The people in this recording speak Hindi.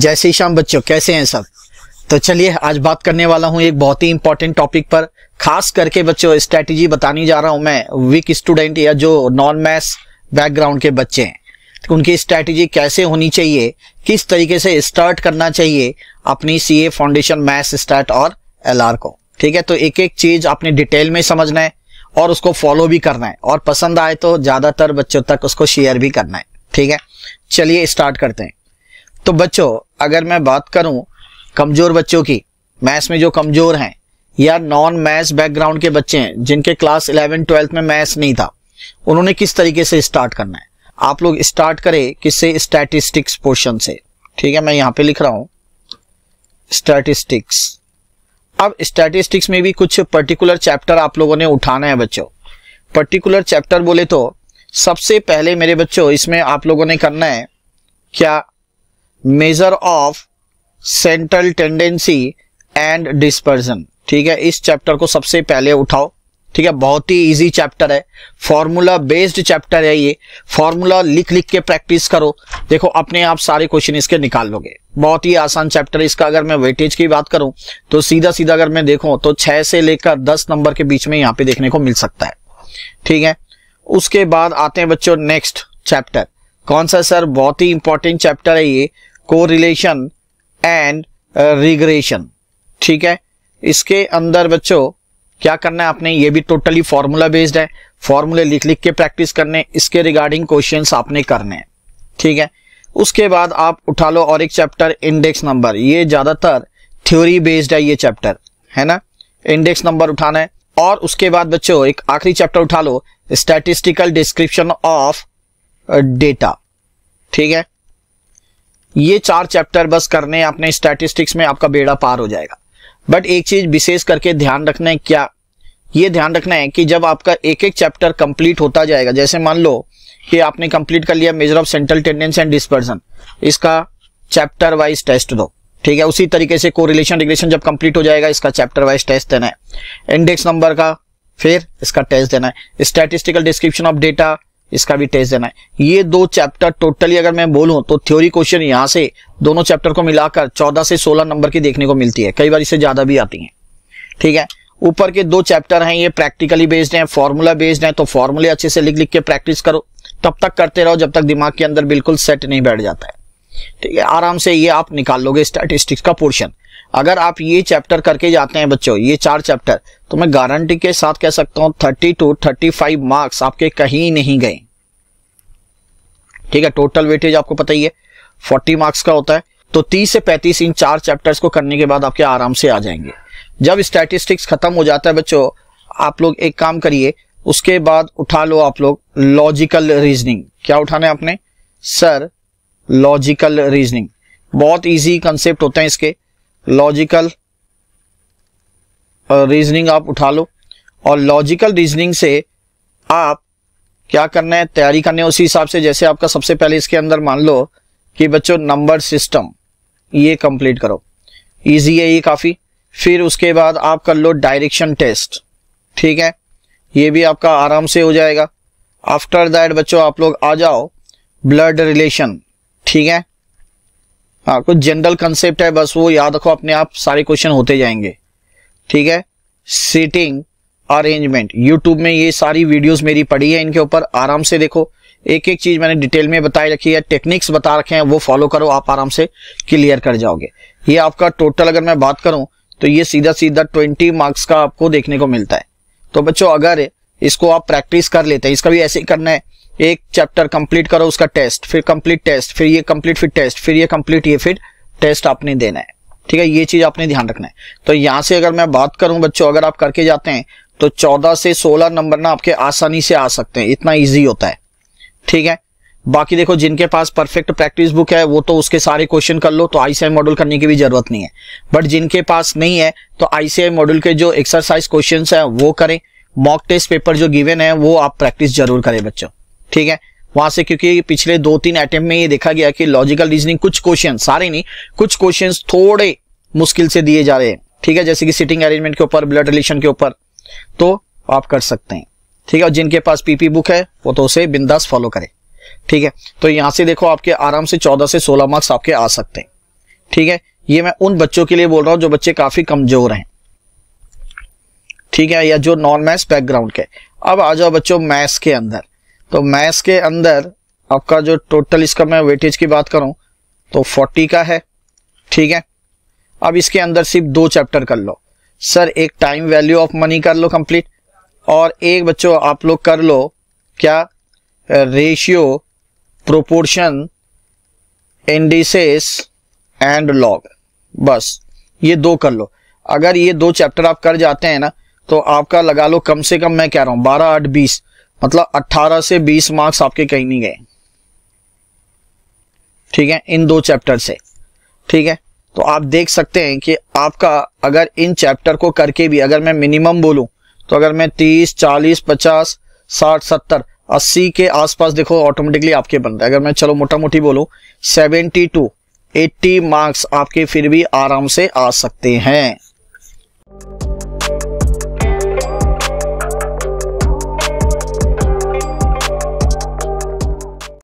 जैसे श्री श्याम बच्चों कैसे हैं सब तो चलिए आज बात करने वाला हूँ एक बहुत ही इंपॉर्टेंट टॉपिक पर खास करके बच्चों स्ट्रेटेजी बताने जा रहा हूँ मैं वीक स्टूडेंट या जो नॉन मैथ्स बैकग्राउंड के बच्चे हैं तो उनकी स्ट्रैटेजी कैसे होनी चाहिए किस तरीके से स्टार्ट करना चाहिए अपनी सी फाउंडेशन मैथ्स स्टार्ट और एल को ठीक है तो एक एक चीज आपने डिटेल में समझना है और उसको फॉलो भी करना है और पसंद आए तो ज्यादातर बच्चों तक उसको शेयर भी करना है ठीक है चलिए स्टार्ट करते हैं तो बच्चों अगर मैं बात करूं कमजोर बच्चों की मैथ्स में जो कमजोर हैं या नॉन मैथ्स बैकग्राउंड के बच्चे हैं जिनके क्लास इलेवन ट्वेल्थ में मैथ्स नहीं था उन्होंने किस तरीके से स्टार्ट करना है आप लोग स्टार्ट करें किससे स्टैटिस्टिक्स पोर्शन से ठीक है मैं यहाँ पे लिख रहा हूं स्टैटिस्टिक्स अब स्टैटिस्टिक्स में भी कुछ पर्टिकुलर चैप्टर आप लोगों ने उठाना है बच्चों पर्टिकुलर चैप्टर बोले तो सबसे पहले मेरे बच्चों इसमें आप लोगों ने करना है क्या measure of central tendency and dispersion ठीक है इस चैप्टर को सबसे पहले उठाओ ठीक है बहुत ही इजी चैप्टर है फॉर्मूला बेस्ड चैप्टर है ये फॉर्मूला लिख लिख के प्रैक्टिस करो देखो अपने आप सारे क्वेश्चन इसके निकाल लोगे बहुत ही आसान चैप्टर है इसका अगर मैं वेटेज की बात करूं तो सीधा सीधा अगर मैं देखो तो छह से लेकर दस नंबर के बीच में यहाँ पे देखने को मिल सकता है ठीक है उसके बाद आते हैं बच्चों नेक्स्ट चैप्टर कौन सा सर बहुत ही इंपॉर्टेंट चैप्टर है ये कोरिलेशन एंड रिग्रेशन ठीक है इसके अंदर बच्चों क्या करना है आपने ये भी टोटली फॉर्मूला बेस्ड है फॉर्मूले लिख लिख के प्रैक्टिस करने इसके रिगार्डिंग क्वेश्चन आपने करने हैं ठीक है उसके बाद आप उठा लो और एक चैप्टर इंडेक्स नंबर ये ज्यादातर थ्योरी बेस्ड है ये चैप्टर है ना इंडेक्स नंबर उठाना है और उसके बाद बच्चों एक आखिरी चैप्टर उठा लो स्टैटिस्टिकल डिस्क्रिप्शन ऑफ डेटा ठीक है ये चार चैप्टर बस करने अपने स्टैटिस्टिक्स में आपका बेड़ा पार हो जाएगा बट एक चीज विशेष करके ध्यान रखना है क्या ये ध्यान रखना है कि जब आपका एक एक चैप्टर कंप्लीट होता जाएगा जैसे मान लो कि आपने कंप्लीट कर लिया measure of central tendency and dispersion इसका चैप्टर वाइज टेस्ट दो ठीक है उसी तरीके से कोरिलेशन रिग्रेशन जब कंप्लीट हो जाएगा इसका चैप्टर वाइज टेस्ट देना है इंडेक्स नंबर का फिर इसका टेस्ट देना है स्टैटिस्टिकल डिस्क्रिप्शन ऑफ डेटा इसका भी टेस्ट देना है ये दो चैप्टर टोटली अगर मैं बोलूं तो थ्योरी क्वेश्चन यहां से दोनों चैप्टर को मिलाकर 14 से 16 नंबर की देखने को मिलती है कई बार इससे ज्यादा भी आती है ठीक है ऊपर के दो चैप्टर हैं ये प्रैक्टिकली बेस्ड हैं फॉर्मूला बेस्ड हैं तो फॉर्मूले अच्छे से लिख लिख के प्रैक्टिस करो तब तक करते रहो जब तक दिमाग के अंदर बिल्कुल सेट नहीं बैठ जाता है ठीक है आराम से ये आप निकाल लोगे स्टैटिस्टिक्स का पोर्शन अगर आप ये चैप्टर करके जाते हैं बच्चों ये चार चैप्टर तो मैं गारंटी के साथ कह सकता हूं thirty two thirty five marks आपके कहीं नहीं गए ठीक है टोटल वेटेज आपको पता ही है फोर्टी मार्क्स का होता है तो तीस से पैंतीस इन चार चैप्टर्स को करने के बाद आपके आराम से आ जाएंगे जब स्टैटिस्टिक्स खत्म हो जाता है बच्चों आप लोग एक काम करिए उसके बाद उठा लो आप लोग लॉजिकल रीजनिंग क्या उठाना है आपने सर लॉजिकल रीजनिंग बहुत इजी कंसेप्ट होते हैं इसके लॉजिकल रीजनिंग आप उठा लो और लॉजिकल रीजनिंग से आप क्या करना है तैयारी करने है उसी हिसाब से जैसे आपका सबसे पहले इसके अंदर मान लो कि बच्चों नंबर सिस्टम ये कंप्लीट करो इजी है ये काफ़ी फिर उसके बाद आप कर लो डायरेक्शन टेस्ट ठीक है ये भी आपका आराम से हो जाएगा आफ्टर दैट बच्चों आप लोग आ जाओ ब्लड रिलेशन ठीक है हाँ कुछ जनरल कंसेप्ट है बस वो याद रखो अपने आप सारे क्वेश्चन होते जाएंगे ठीक है सीटिंग अरेंजमेंट यूट्यूब में ये सारी वीडियोस मेरी पड़ी है इनके ऊपर आराम से देखो एक एक चीज मैंने डिटेल में बताई रखी है टेक्निक्स बता रखे हैं वो फॉलो करो आप आराम से क्लियर कर जाओगे ये आपका टोटल अगर मैं बात करूं तो ये सीधा सीधा ट्वेंटी मार्क्स का आपको देखने को मिलता है तो बच्चों अगर इसको आप प्रैक्टिस कर लेते हैं इसका भी ऐसे ही करना है एक चैप्टर कंप्लीट करो उसका टेस्ट फिर कंप्लीट टेस्ट फिर ये कंप्लीट फिर टेस्ट फिर ये कंप्लीट ये फिर टेस्ट आपने देना है ठीक है ये चीज आपने ध्यान रखना है तो यहां से अगर मैं बात करूं बच्चों अगर आप करके जाते हैं तो 14 से 16 नंबर ना आपके आसानी से आ सकते हैं इतना इजी होता है ठीक है बाकी देखो जिनके पास परफेक्ट प्रैक्टिस बुक है वो तो उसके सारे क्वेश्चन कर लो तो आईसीआई मॉडल करने की भी जरूरत नहीं है बट जिनके पास नहीं है तो आईसीआई मॉडल के जो एक्सरसाइज क्वेश्चन है वो करें मॉक टेस्ट पेपर जो गिवन है वो आप प्रैक्टिस जरूर करें बच्चों ठीक है वहां से क्योंकि पिछले दो तीन अटेम्प्ट में ये देखा गया कि लॉजिकल रीजनिंग कुछ क्वेश्चन सारे नहीं कुछ क्वेश्चन थोड़े मुश्किल से दिए जा रहे हैं ठीक है जैसे कि सिटिंग अरेंजमेंट के ऊपर ब्लड रिलेशन के ऊपर तो आप कर सकते हैं ठीक है और जिनके पास पीपी बुक है वो तो उसे बिंदास फॉलो करें ठीक है तो यहां से देखो आपके आराम से चौदह से सोलह मार्क्स आपके आ सकते हैं ठीक है ये मैं उन बच्चों के लिए बोल रहा हूँ जो बच्चे काफी कमजोर हैं ठीक है या जो नॉन मैथ्स बैकग्राउंड के अब आ जाओ बच्चों मैथ्स के अंदर तो मैथ्स के अंदर आपका जो टोटल इसका मैं वेटेज की बात करूं तो 40 का है ठीक है अब इसके अंदर सिर्फ दो चैप्टर कर लो सर एक टाइम वैल्यू ऑफ मनी कर लो कंप्लीट और एक बच्चों आप लोग कर लो क्या ratio proportion indices and log बस ये दो कर लो अगर ये दो चैप्टर आप कर जाते हैं ना तो आपका लगा लो कम से कम मैं कह रहा हूं बारह आठ बीस मतलब अट्ठारह से बीस मार्क्स आपके कहीं नहीं गए ठीक है इन दो चैप्टर से ठीक है तो आप देख सकते हैं कि आपका अगर इन चैप्टर को करके भी अगर मैं मिनिमम बोलूं तो अगर मैं तीस चालीस पचास साठ सत्तर अस्सी के आसपास देखो ऑटोमेटिकली आपके बनते अगर मैं चलो मोटा मोटी सेवेंटी टू एट्टी मार्क्स आपके फिर भी आराम से आ सकते हैं